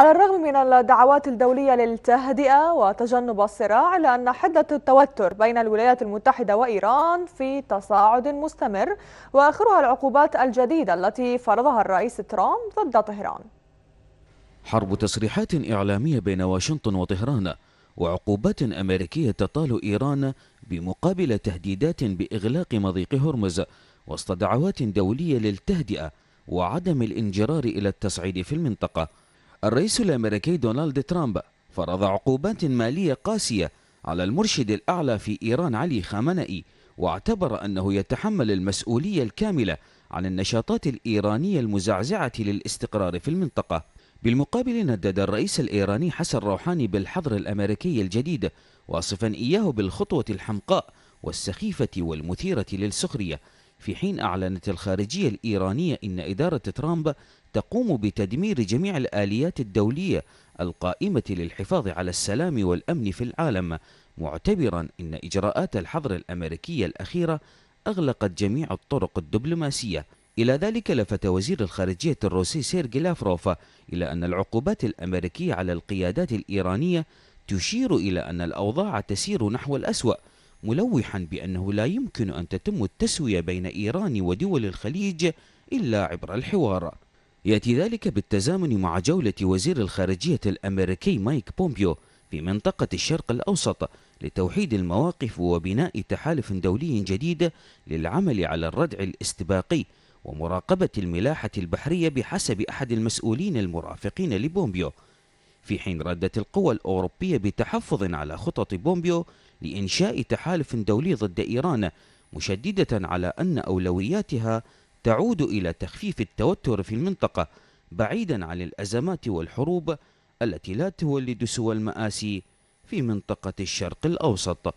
على الرغم من الدعوات الدولية للتهدئة وتجنب الصراع إلا أن حدة التوتر بين الولايات المتحدة وإيران في تصاعد مستمر وآخرها العقوبات الجديدة التي فرضها الرئيس ترامب ضد طهران حرب تصريحات إعلامية بين واشنطن وطهران وعقوبات أمريكية تطال إيران بمقابل تهديدات بإغلاق مضيق هرمز وسط دعوات دولية للتهدئة وعدم الانجرار إلى التصعيد في المنطقة الرئيس الأمريكي دونالد ترامب فرض عقوبات مالية قاسية على المرشد الأعلى في إيران علي خامنئي واعتبر أنه يتحمل المسؤولية الكاملة عن النشاطات الإيرانية المزعزعة للاستقرار في المنطقة بالمقابل ندد الرئيس الإيراني حسن روحاني بالحظر الأمريكي الجديد واصفا إياه بالخطوة الحمقاء والسخيفة والمثيرة للسخرية في حين أعلنت الخارجية الإيرانية إن إدارة ترامب تقوم بتدمير جميع الآليات الدولية القائمة للحفاظ على السلام والأمن في العالم معتبرا إن إجراءات الحظر الأمريكية الأخيرة أغلقت جميع الطرق الدبلوماسية إلى ذلك لفت وزير الخارجية الروسي سيرجي لافروف إلى أن العقوبات الأمريكية على القيادات الإيرانية تشير إلى أن الأوضاع تسير نحو الأسوأ ملوحا بأنه لا يمكن أن تتم التسوية بين إيران ودول الخليج إلا عبر الحوار يأتي ذلك بالتزامن مع جولة وزير الخارجية الأمريكي مايك بومبيو في منطقة الشرق الأوسط لتوحيد المواقف وبناء تحالف دولي جديد للعمل على الردع الاستباقي ومراقبة الملاحة البحرية بحسب أحد المسؤولين المرافقين لبومبيو في حين ردت القوى الأوروبية بتحفظ على خطط بومبيو لإنشاء تحالف دولي ضد إيران مشددة على أن أولوياتها تعود إلى تخفيف التوتر في المنطقة بعيدا عن الأزمات والحروب التي لا تولد سوى المآسي في منطقة الشرق الأوسط